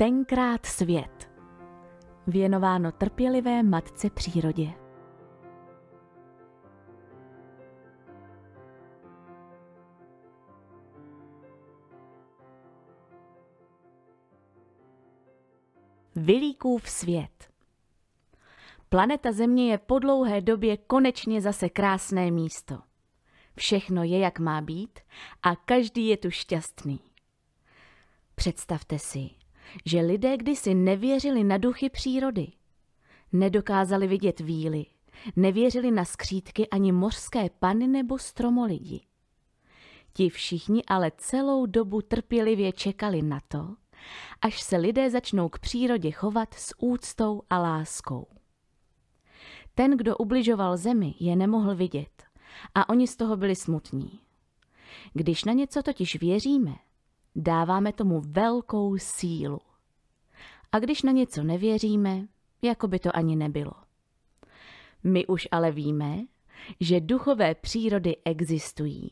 Tenkrát svět. Věnováno trpělivé matce přírodě. Vilíkův svět. Planeta Země je po dlouhé době konečně zase krásné místo. Všechno je, jak má být a každý je tu šťastný. Představte si, že lidé kdysi nevěřili na duchy přírody. Nedokázali vidět víly, nevěřili na skřítky ani mořské pany nebo stromolidi. Ti všichni ale celou dobu trpělivě čekali na to, až se lidé začnou k přírodě chovat s úctou a láskou. Ten, kdo ubližoval zemi, je nemohl vidět a oni z toho byli smutní. Když na něco totiž věříme, Dáváme tomu velkou sílu. A když na něco nevěříme, jako by to ani nebylo. My už ale víme, že duchové přírody existují.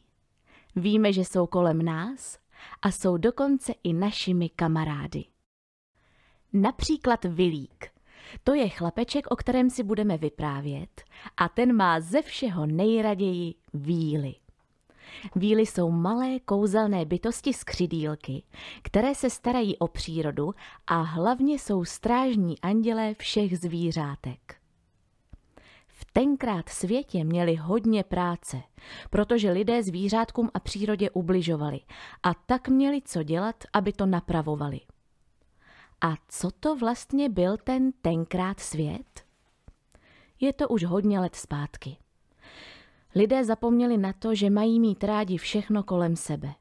Víme, že jsou kolem nás a jsou dokonce i našimi kamarády. Například Vilík. To je chlapeček, o kterém si budeme vyprávět a ten má ze všeho nejraději víly. Víly jsou malé kouzelné bytosti z křidílky, které se starají o přírodu a hlavně jsou strážní andělé všech zvířátek. V tenkrát světě měli hodně práce, protože lidé zvířátkům a přírodě ubližovali a tak měli co dělat, aby to napravovali. A co to vlastně byl ten tenkrát svět? Je to už hodně let zpátky. Lidé zapomněli na to, že mají mít rádi všechno kolem sebe.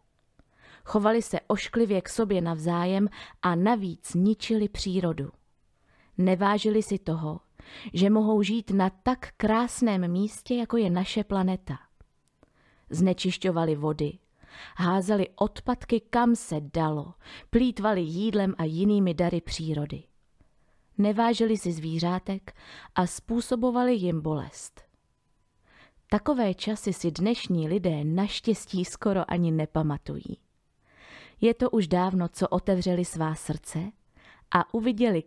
Chovali se ošklivě k sobě navzájem a navíc ničili přírodu. Nevážili si toho, že mohou žít na tak krásném místě, jako je naše planeta. Znečišťovali vody, házeli odpadky kam se dalo, plítvali jídlem a jinými dary přírody. Nevážili si zvířátek a způsobovali jim bolest. Takové časy si dnešní lidé naštěstí skoro ani nepamatují. Je to už dávno, co otevřeli svá srdce a uviděli